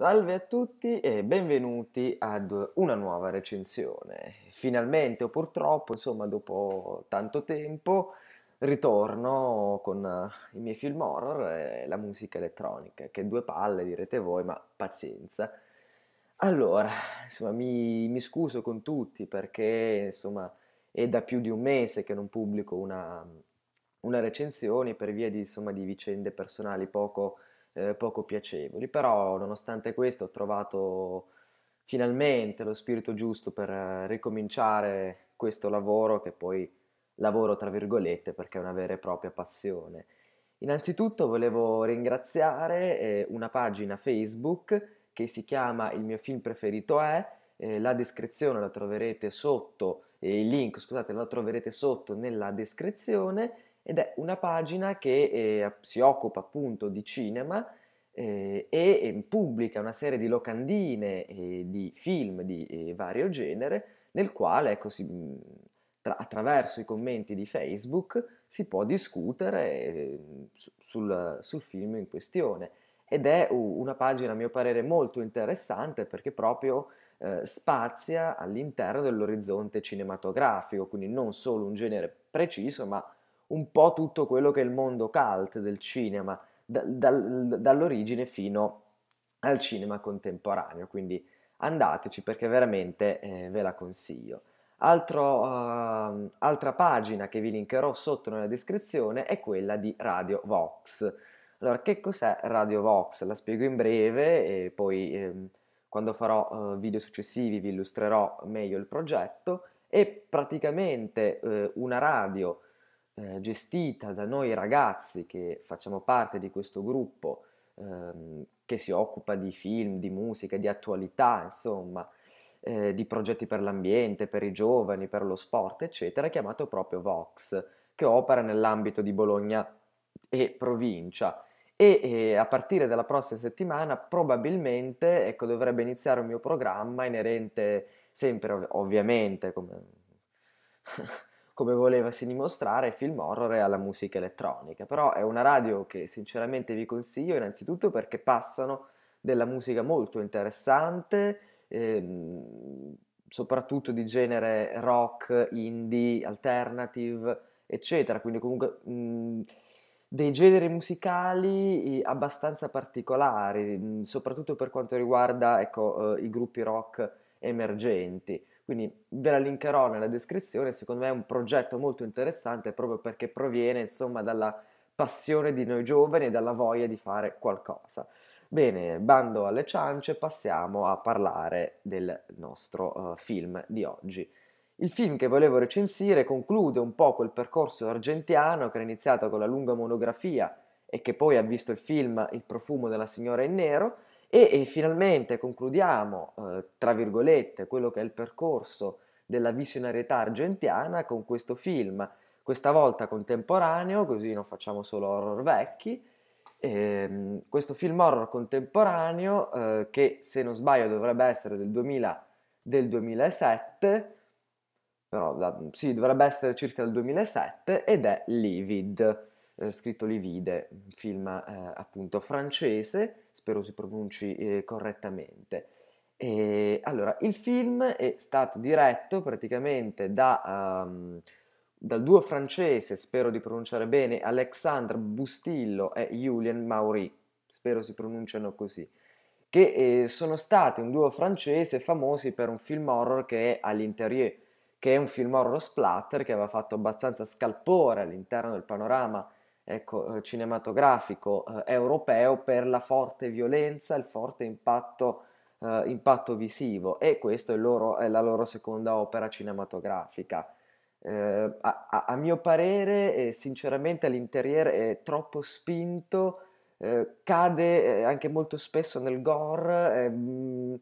Salve a tutti e benvenuti ad una nuova recensione. Finalmente o purtroppo, insomma, dopo tanto tempo, ritorno con eh, i miei film horror e la musica elettronica, che due palle direte voi, ma pazienza. Allora, insomma, mi, mi scuso con tutti perché, insomma, è da più di un mese che non pubblico una, una recensione per via di, insomma, di vicende personali poco eh, poco piacevoli, però nonostante questo ho trovato finalmente lo spirito giusto per eh, ricominciare questo lavoro che poi lavoro tra virgolette perché è una vera e propria passione. Innanzitutto volevo ringraziare eh, una pagina Facebook che si chiama Il mio film preferito è, eh, la descrizione la troverete sotto, eh, il link scusate la troverete sotto nella descrizione ed è una pagina che eh, si occupa appunto di cinema eh, e pubblica una serie di locandine eh, di film di eh, vario genere nel quale ecco, si, mm, tra, attraverso i commenti di Facebook si può discutere eh, sul, sul film in questione ed è una pagina a mio parere molto interessante perché proprio eh, spazia all'interno dell'orizzonte cinematografico, quindi non solo un genere preciso ma un po' tutto quello che è il mondo cult del cinema, da, da, dall'origine fino al cinema contemporaneo. Quindi andateci perché veramente eh, ve la consiglio. Altro, uh, altra pagina che vi linkerò sotto nella descrizione è quella di Radio Vox. Allora, che cos'è Radio Vox? La spiego in breve e poi ehm, quando farò eh, video successivi vi illustrerò meglio il progetto. È praticamente eh, una radio eh, gestita da noi ragazzi che facciamo parte di questo gruppo ehm, che si occupa di film, di musica, di attualità, insomma, eh, di progetti per l'ambiente, per i giovani, per lo sport, eccetera, chiamato proprio Vox, che opera nell'ambito di Bologna e provincia. e a partire dalla prossima settimana probabilmente ecco, dovrebbe iniziare un mio programma inerente sempre ov- ovviamente come come volevasi dimostrare, film horror e alla musica elettronica. Però è una radio che sinceramente vi consiglio innanzitutto perché passano della musica molto interessante, ehm, soprattutto di genere rock, indie, alternative, eccetera. Quindi comunque... Mh, mhmm, dei generi musicali abbastanza particolari, mhmm, soprattutto per quanto riguarda ecco, eh, i gruppi rock emergenti. Quindi ve la linkerò nella descrizione, secondo me è un progetto molto interessante proprio perché proviene insomma dalla passione di noi giovani e dalla voglia di fare qualcosa. Bene, bando alle ciance, passiamo a parlare del nostro uh, film di oggi. Il film che volevo recensire conclude un po' quel percorso argentiano che era iniziato con la lunga monografia e che poi ha visto il film Il profumo della signora in nero, e, e finalmente concludiamo, eh, tra virgolette, quello che è il percorso della visionarietà argentiana con questo film, questa volta contemporaneo, così non facciamo solo horror vecchi. Ehm, questo film horror contemporaneo, eh, che se non sbaglio dovrebbe essere del, 2000, del 2007, però da, sì, dovrebbe essere circa del 2007, ed è Livid. Eh, scritto Livide, un film eh, appunto francese, spero si pronunci eh, correttamente. E, allora, il film è stato diretto praticamente da, um, dal duo francese, spero di pronunciare bene, Alexandre Bustillo e Julien Maury, spero si pronunciano così che eh, sono stati un duo francese famosi per un film horror che è All'Interieur, che è un film horror splatter che aveva fatto abbastanza scalpore all'interno del panorama ecco, eh, cinematografico eh, europeo per la forte violenza, il forte impatto, eh, impatto visivo e questa è, è, la loro seconda opera cinematografica. Eh, a, a, mio parere, sinceramente, l'interiore è troppo spinto, eh, cade eh, anche molto spesso nel gore. Mh, mm,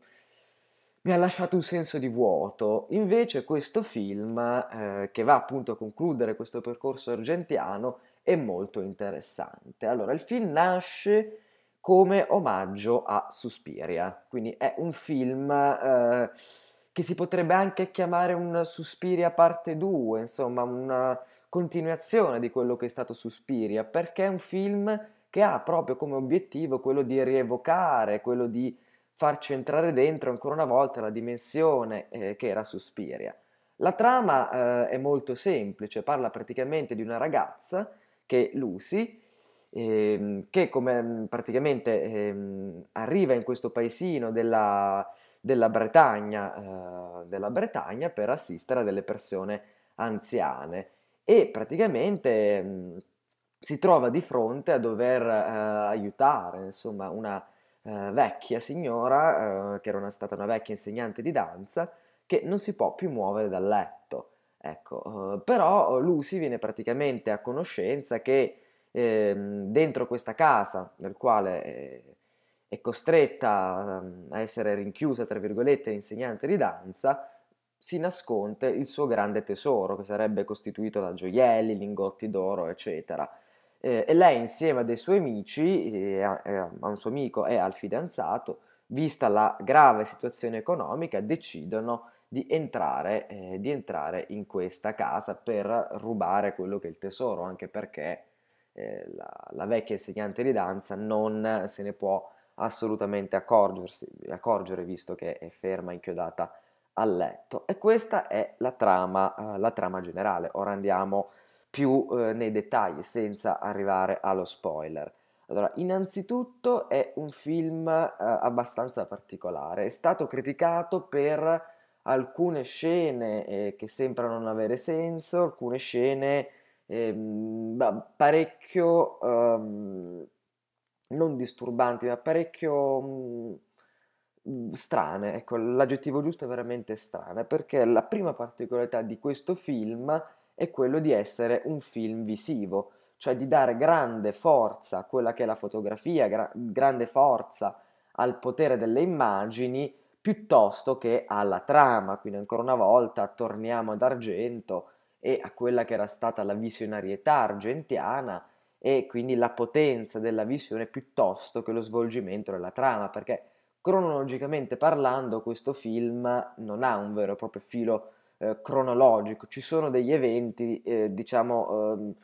mi ha lasciato un senso di vuoto. Invece questo film, eh, che va appunto a concludere questo percorso argentiano, e molto interessante. Allora, il film nasce come omaggio a Suspiria, quindi è un film eh, che si potrebbe anche chiamare un Suspiria parte 2, insomma una continuazione di quello che è stato Suspiria, perché è un film che ha proprio come obiettivo quello di rievocare, quello di farci entrare dentro ancora una volta la dimensione eh, che era Suspiria. La trama eh, è molto semplice, parla praticamente di una ragazza che Lucy, ehm, che come mm, praticamente ehm, arriva in questo paesino della, della, Bretagna, eh, della Bretagna per assistere a delle persone anziane e praticamente ehm, si trova di fronte a dover eh, aiutare insomma, una eh, vecchia signora, eh, che era una, stata una vecchia insegnante di danza, che non si può più muovere dal letto. Ecco, uhm, però Lucy viene praticamente a conoscenza che eh, dentro questa casa nel quale è, eh, è costretta uhm, a essere rinchiusa, tra virgolette, insegnante di danza, si nasconde il suo grande tesoro, che sarebbe costituito da gioielli, lingotti d'oro, eccetera. Eh, e lei insieme a suoi amici, eh, a un suo amico e al fidanzato, vista la grave situazione economica, decidono di entrare, eh, di entrare in questa casa per rubare quello che è il tesoro, anche perché eh, la, la, vecchia insegnante di danza non se ne può assolutamente accorgere, visto che è ferma, inchiodata al letto. E questa è la trama, eh, la trama generale. Ora andiamo più eh, nei dettagli, senza arrivare allo spoiler. Allora, innanzitutto è un film eh, abbastanza particolare, è stato criticato per alcune scene eh, che sembrano non avere senso, alcune scene eh, parecchio ehm, non disturbanti, ma parecchio mh, mm, strane. Ecco, l'aggettivo giusto è veramente strana, perché la prima particolarità di questo film è quello di essere un film visivo, cioè di dare grande forza a quella che è la fotografia, gra- grande forza al potere delle immagini piuttosto che alla trama. Quindi ancora una volta torniamo ad Argento e a quella che era stata la visionarietà argentiana e quindi la potenza della visione piuttosto che lo svolgimento della trama, perché cronologicamente parlando questo film non ha un vero e proprio filo eh, cronologico, ci sono degli eventi eh, diciamo eh,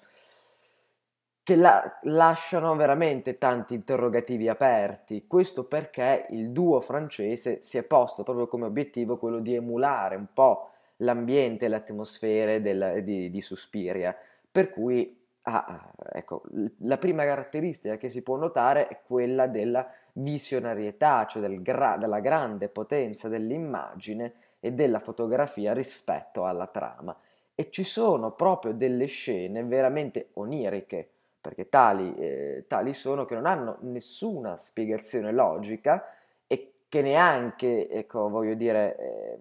che la- lasciano veramente tanti interrogativi aperti. Questo perché il duo francese si è posto proprio come obiettivo quello di emulare un po' l'ambiente e le atmosfere del, di, di, Suspiria. Per cui ah, ah ecco, la prima caratteristica che si può notare è quella della visionarietà, cioè del gra- della grande potenza dell'immagine e della fotografia rispetto alla trama. E ci sono proprio delle scene veramente oniriche, perché tali, eh, tali sono che non hanno nessuna spiegazione logica e che neanche, ecco, voglio dire, eh,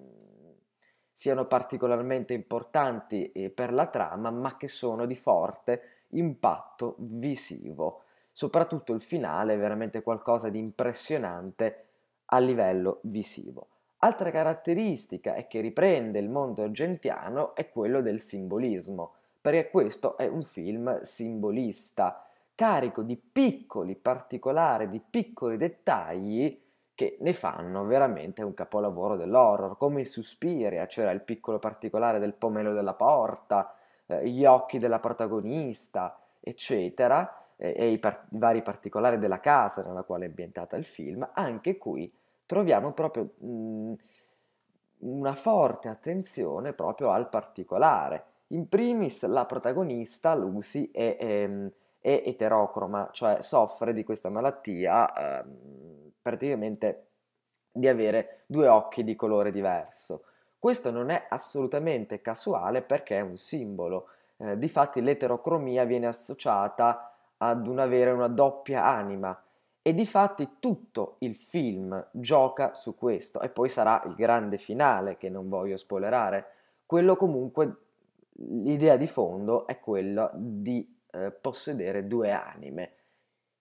siano particolarmente importanti eh, per la trama, ma che sono di forte impatto visivo. Soprattutto il finale è veramente qualcosa di impressionante a livello visivo. Altra caratteristica è che riprende il mondo argentiano è quello del simbolismo perché questo è un film simbolista, carico di piccoli particolari, di piccoli dettagli che ne fanno veramente un capolavoro dell'horror, come i Suspiria, eh, c'era il piccolo particolare del pomelo della porta, eh, gli occhi della protagonista, eccetera, eh, e i, par- vari particolari della casa nella quale è ambientata il film, anche qui troviamo proprio mh, mm, una forte attenzione proprio al particolare in primis la protagonista, Lucy, è, ehm, è, è eterocroma, cioè soffre di questa malattia eh, praticamente di avere due occhi di colore diverso. Questo non è assolutamente casuale perché è un simbolo. Eh, difatti l'eterocromia viene associata ad un avere una doppia anima e difatti tutto il film gioca su questo e poi sarà il grande finale che non voglio spoilerare, quello comunque l'idea di fondo è quella di eh, possedere due anime,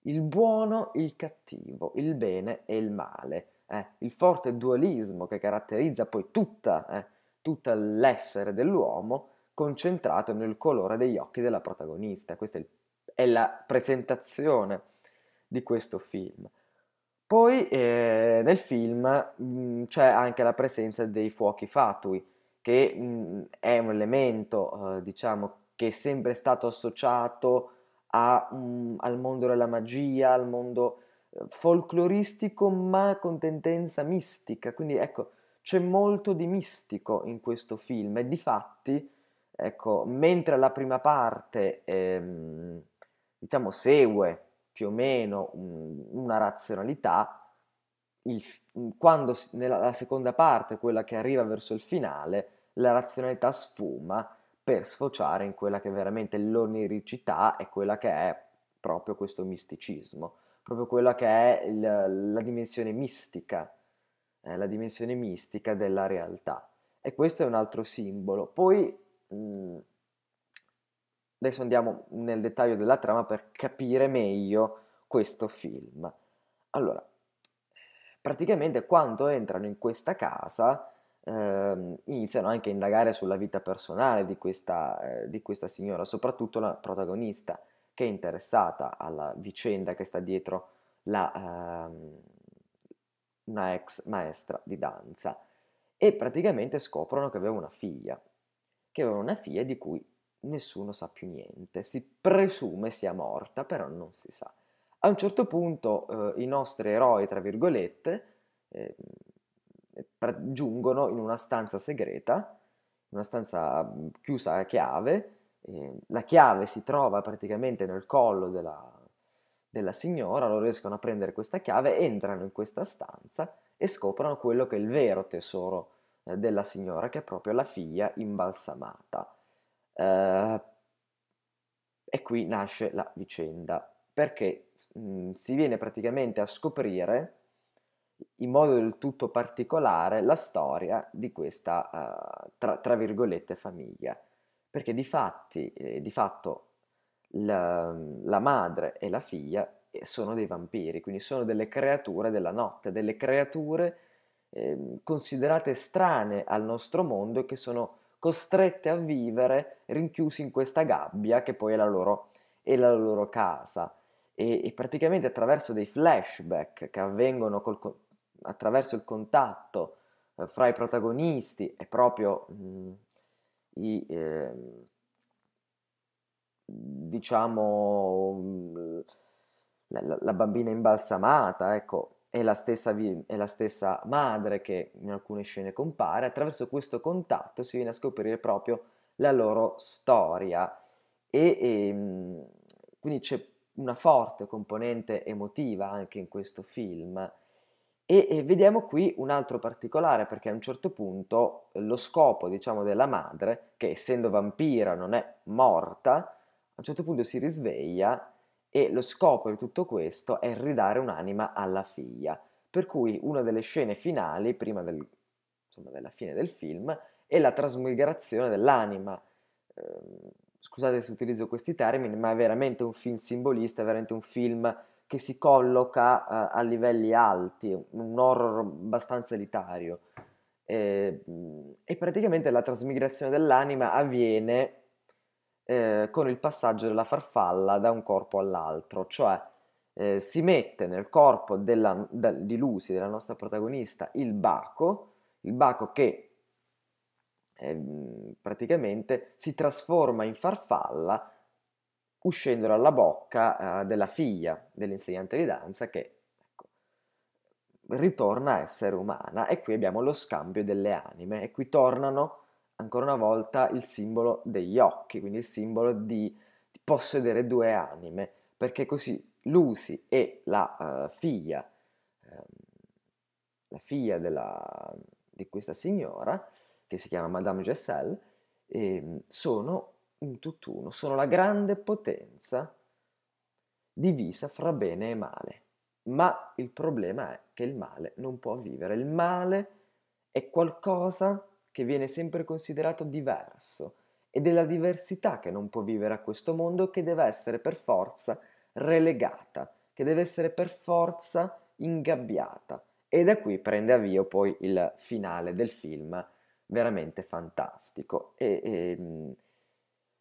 il buono e il cattivo, il bene e il male, eh, il forte dualismo che caratterizza poi tutta, eh, tutta l'essere dell'uomo concentrato nel colore degli occhi della protagonista. Questa è, il, è la presentazione di questo film. Poi eh, nel film mh, mm, c'è anche la presenza dei fuochi fatui, che mh, mhmm, è un elemento, eh, diciamo, che è sempre stato associato a, mh, mhmm, al mondo della magia, al mondo eh, folcloristico, ma con tendenza mistica. Quindi ecco, c'è molto di mistico in questo film e di fatti, ecco, mentre la prima parte, ehm, diciamo, segue più o meno un, una razionalità, il, quando nella seconda parte, quella che arriva verso il finale, la razionalità sfuma per sfociare in quella che è veramente l'oniricità e quella che è proprio questo misticismo, proprio quella che è il, la dimensione mistica, eh, la dimensione mistica della realtà. E questo è un altro simbolo. Poi mh, adesso andiamo nel dettaglio della trama per capire meglio questo film. Allora, Praticamente quando entrano in questa casa eh, iniziano anche a indagare sulla vita personale di questa, eh, di questa signora, soprattutto la protagonista che è interessata alla vicenda che sta dietro la, ehm, una ex maestra di danza e praticamente scoprono che aveva una figlia, che aveva una figlia di cui nessuno sa più niente, si presume sia morta, però non si sa. A un certo punto eh, i nostri eroi, tra virgolette, ehm, eh, giungono in una stanza segreta, una stanza mm, chiusa a chiave, eh, la chiave si trova praticamente nel collo della, della signora, loro riescono a prendere questa chiave, entrano in questa stanza e scoprono quello che è il vero tesoro eh, della signora, che è proprio la figlia imbalsamata. Eh, e qui nasce la vicenda perché mh, mhmm, si viene praticamente a scoprire in modo del tutto particolare la storia di questa, uh, tra, tra, virgolette, famiglia. Perché di, fatti, eh, di fatto la, la, madre e la figlia eh, sono dei vampiri, quindi sono delle creature della notte, delle creature eh, considerate strane al nostro mondo e che sono costrette a vivere rinchiusi in questa gabbia che poi è la loro, è la loro casa e, e praticamente attraverso dei flashback che avvengono col, attraverso il contatto eh, fra i protagonisti e proprio mh, mm, i, eh, diciamo mh, mm, la, la, bambina imbalsamata, ecco, è la, stessa, è la stessa madre che in alcune scene compare, attraverso questo contatto si viene a scoprire proprio la loro storia e, e ehm, quindi c'è una forte componente emotiva anche in questo film. E, e, vediamo qui un altro particolare, perché a un certo punto eh, lo scopo, diciamo, della madre, che essendo vampira non è morta, a un certo punto si risveglia e lo scopo di tutto questo è ridare un'anima alla figlia. Per cui una delle scene finali, prima del, insomma, della fine del film, è la trasmigrazione dell'anima. Ehm, scusate se utilizzo questi termini, ma è veramente un film simbolista, è veramente un film che si colloca a, eh, a livelli alti, un horror abbastanza elitario. E, mm, e praticamente la trasmigrazione dell'anima avviene eh, con il passaggio della farfalla da un corpo all'altro, cioè eh, si mette nel corpo della, da, di Lucy, della nostra protagonista, il baco, il baco che Ehm, praticamente si trasforma in farfalla uscendo dalla bocca eh, della figlia dell'insegnante di danza che ecco, ritorna a essere umana e qui abbiamo lo scambio delle anime e qui tornano ancora una volta il simbolo degli occhi, quindi il simbolo di, di possedere due anime, perché così Lucy e la uh, figlia, um, la figlia della, di questa signora, che si chiama Madame Gesselle, eh, sono un tutt'uno, sono la grande potenza divisa fra bene e male. Ma il problema è che il male non può vivere, il male è qualcosa che viene sempre considerato diverso ed è la diversità che non può vivere a questo mondo che deve essere per forza relegata, che deve essere per forza ingabbiata. E da qui prende avvio poi il finale del film veramente fantastico. E, e, ehm,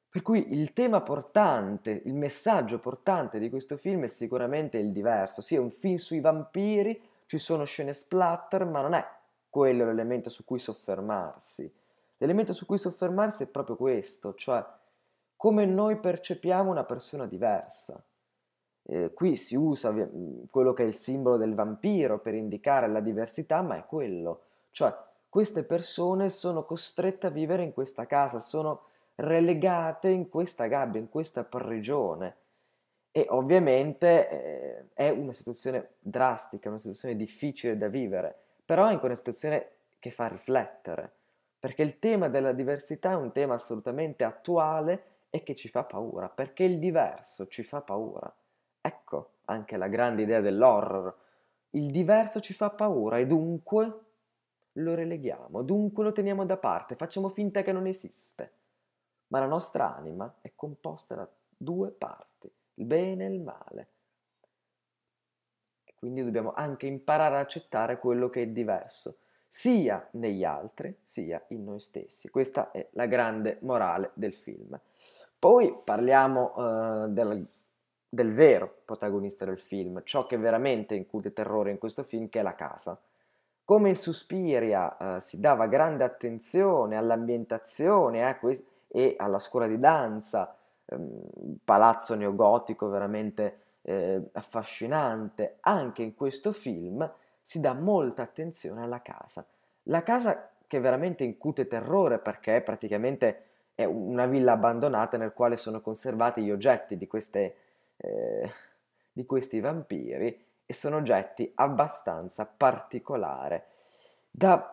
per cui il tema portante, il messaggio portante di questo film è sicuramente il diverso. Sì, è un film sui vampiri, ci sono scene splatter, ma non è quello l'elemento su cui soffermarsi. L'elemento su cui soffermarsi è proprio questo, cioè come noi percepiamo una persona diversa. Eh, qui si usa quello che è il simbolo del vampiro per indicare la diversità, ma è quello, cioè queste persone sono costrette a vivere in questa casa, sono relegate in questa gabbia, in questa prigione. E ovviamente eh, è una situazione drastica, una situazione difficile da vivere, però è anche una situazione che fa riflettere, perché il tema della diversità è un tema assolutamente attuale e che ci fa paura, perché il diverso ci fa paura. Ecco anche la grande idea dell'horror. Il diverso ci fa paura e dunque lo releghiamo, dunque lo teniamo da parte, facciamo finta che non esiste. Ma la nostra anima è composta da due parti, il bene e il male. E quindi dobbiamo anche imparare ad accettare quello che è diverso, sia negli altri, sia in noi stessi. Questa è la grande morale del film. Poi parliamo eh, del, del vero protagonista del film, ciò che veramente incute terrore in questo film, che è la casa come in Suspiria eh, si dava grande attenzione all'ambientazione eh, e alla scuola di danza, ehm, palazzo neogotico veramente eh, affascinante, anche in questo film si dà molta attenzione alla casa. La casa che veramente incute terrore perché praticamente è una villa abbandonata nel quale sono conservati gli oggetti di, queste, eh, di questi vampiri e sono oggetti abbastanza particolari, Da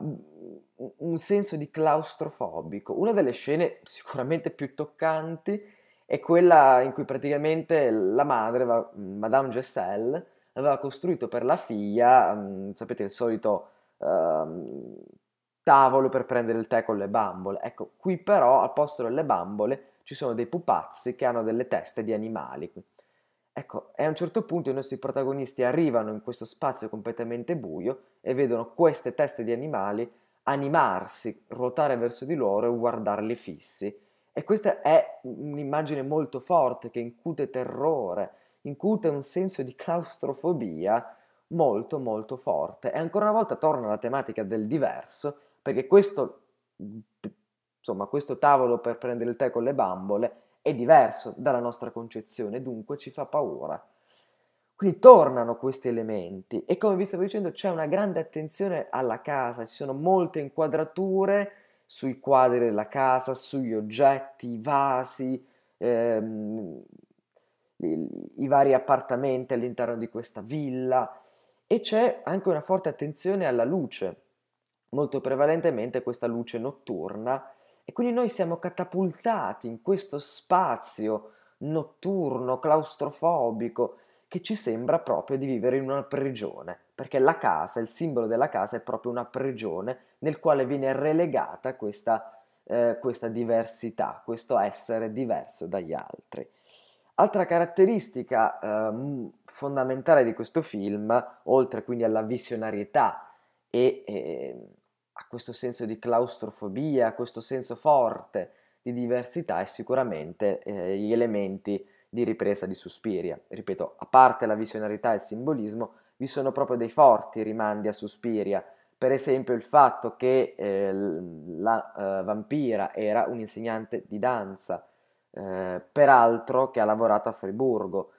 un senso di claustrofobico. Una delle scene sicuramente più toccanti è quella in cui praticamente la madre, Madame Gessel, aveva costruito per la figlia, mm, sapete, il solito uh, tavolo per prendere il tè con le bambole. Ecco, qui però al posto delle bambole ci sono dei pupazzi che hanno delle teste di animali. Ecco, e a un certo punto i nostri protagonisti arrivano in questo spazio completamente buio e vedono queste teste di animali animarsi, ruotare verso di loro e guardarli fissi. E questa è un'immagine molto forte che incute terrore, incute un senso di claustrofobia molto molto forte. E ancora una volta torna alla tematica del diverso, perché questo, insomma, questo tavolo per prendere il tè con le bambole è diverso dalla nostra concezione, dunque ci fa paura. Quindi tornano questi elementi e come vi stavo dicendo c'è una grande attenzione alla casa, ci sono molte inquadrature sui quadri della casa, sugli oggetti, i vasi, ehm, i, i vari appartamenti all'interno di questa villa e c'è anche una forte attenzione alla luce, molto prevalentemente questa luce notturna e quindi noi siamo catapultati in questo spazio notturno, claustrofobico, che ci sembra proprio di vivere in una prigione, perché la casa, il simbolo della casa è proprio una prigione nel quale viene relegata questa, eh, questa diversità, questo essere diverso dagli altri. Altra caratteristica eh, fondamentale di questo film, oltre quindi alla visionarietà e, e ehm, a questo senso di claustrofobia, a questo senso forte di diversità e sicuramente eh, gli elementi di ripresa di Suspiria. Ripeto, a parte la visionarità e il simbolismo, vi sono proprio dei forti rimandi a Suspiria. Per esempio il fatto che eh, la eh, vampira era un'insegnante di danza, eh, peraltro che ha lavorato a Friburgo.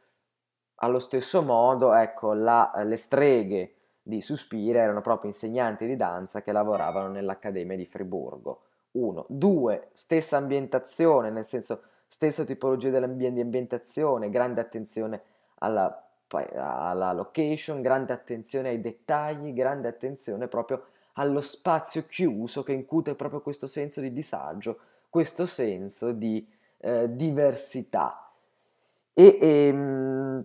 Allo stesso modo, ecco, la, le streghe di Suspire erano proprio insegnanti di danza che lavoravano nell'Accademia di Friburgo. Uno. Due, stessa ambientazione, nel senso stessa tipologia di ambientazione, grande attenzione alla, alla location, grande attenzione ai dettagli, grande attenzione proprio allo spazio chiuso che incute proprio questo senso di disagio, questo senso di eh, diversità. E, e ehm,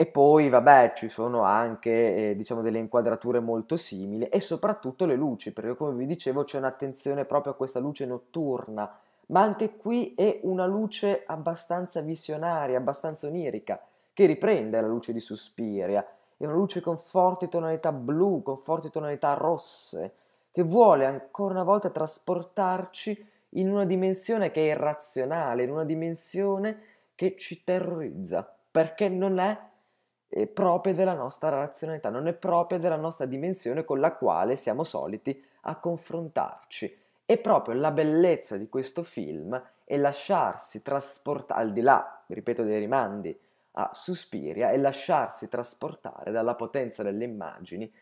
e poi, vabbè, ci sono anche eh, diciamo delle inquadrature molto simili e soprattutto le luci, perché come vi dicevo c'è un'attenzione proprio a questa luce notturna, ma anche qui è una luce abbastanza visionaria, abbastanza onirica, che riprende la luce di Suspiria. È una luce con forti tonalità blu, con forti tonalità rosse, che vuole ancora una volta trasportarci in una dimensione che è irrazionale, in una dimensione che ci terrorizza, perché non è proprie della nostra razionalità, non è propria della nostra dimensione con la quale siamo soliti a confrontarci. E proprio la bellezza di questo film è lasciarsi trasportare, al di là, ripeto, dei rimandi a Suspiria, è lasciarsi trasportare dalla potenza delle immagini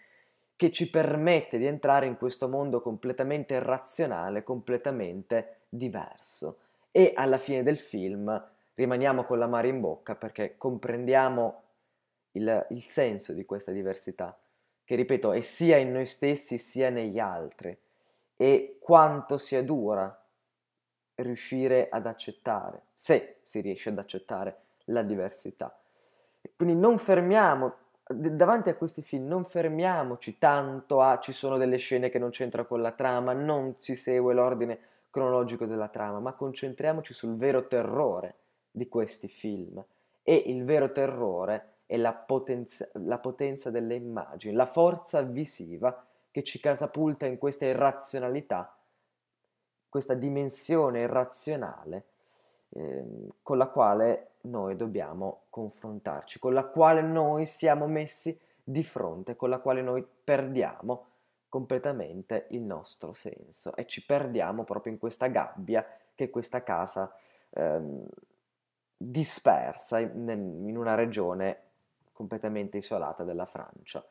che ci permette di entrare in questo mondo completamente irrazionale, completamente diverso. E alla fine del film rimaniamo con la mare in bocca perché comprendiamo il, il senso di questa diversità, che ripeto è sia in noi stessi sia negli altri, e quanto sia dura riuscire ad accettare, se si riesce ad accettare la diversità. Quindi non fermiamo, davanti a questi film non fermiamoci tanto a ci sono delle scene che non c'entrano con la trama, non si segue l'ordine cronologico della trama, ma concentriamoci sul vero terrore di questi film. E il vero terrore è è la potenza, la potenza delle immagini, la forza visiva che ci catapulta in questa irrazionalità, questa dimensione irrazionale eh, con la quale noi dobbiamo confrontarci, con la quale noi siamo messi di fronte, con la quale noi perdiamo completamente il nostro senso e ci perdiamo proprio in questa gabbia che è questa casa ehm, dispersa in, in, una regione completamente isolata dalla Francia.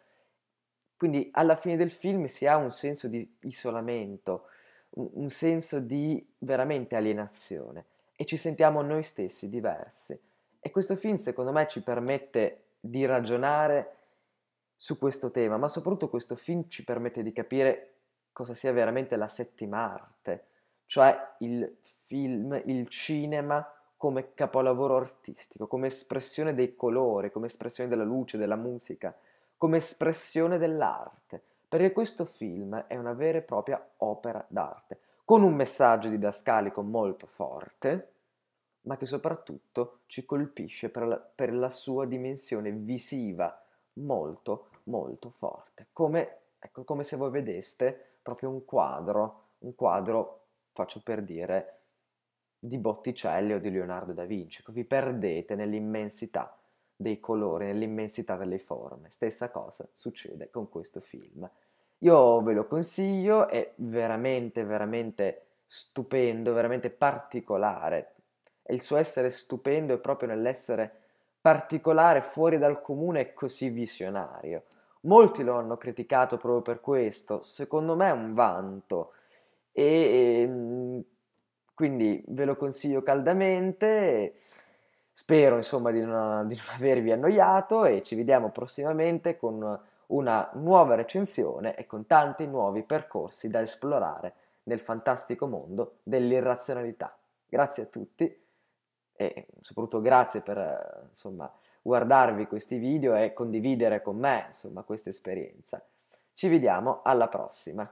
Quindi alla fine del film si ha un senso di isolamento, un senso di veramente alienazione e ci sentiamo noi stessi diversi. E questo film secondo me ci permette di ragionare su questo tema, ma soprattutto questo film ci permette di capire cosa sia veramente la settima arte, cioè il film, il cinema come capolavoro artistico, come espressione dei colori, come espressione della luce, della musica, come espressione dell'arte, perché questo film è una vera e propria opera d'arte, con un messaggio didascalico molto forte, ma che soprattutto ci colpisce per la, per la sua dimensione visiva molto, molto forte, come, ecco, come se voi vedeste proprio un quadro, un quadro, faccio per dire, di Botticelli o di Leonardo da Vinci, vi perdete nell'immensità dei colori, nell'immensità delle forme. Stessa cosa succede con questo film. Io ve lo consiglio, è veramente, veramente stupendo, veramente particolare. E il suo essere stupendo è proprio nell'essere particolare, fuori dal comune così visionario. Molti lo hanno criticato proprio per questo, secondo me è un vanto. E, e ehm, quindi ve lo consiglio caldamente. Spero insomma di non, di non avervi annoiato e ci vediamo prossimamente con una nuova recensione e con tanti nuovi percorsi da esplorare nel fantastico mondo dell'irrazionalità. Grazie a tutti e soprattutto grazie per insomma, guardarvi questi video e condividere con me insomma, questa esperienza. Ci vediamo alla prossima.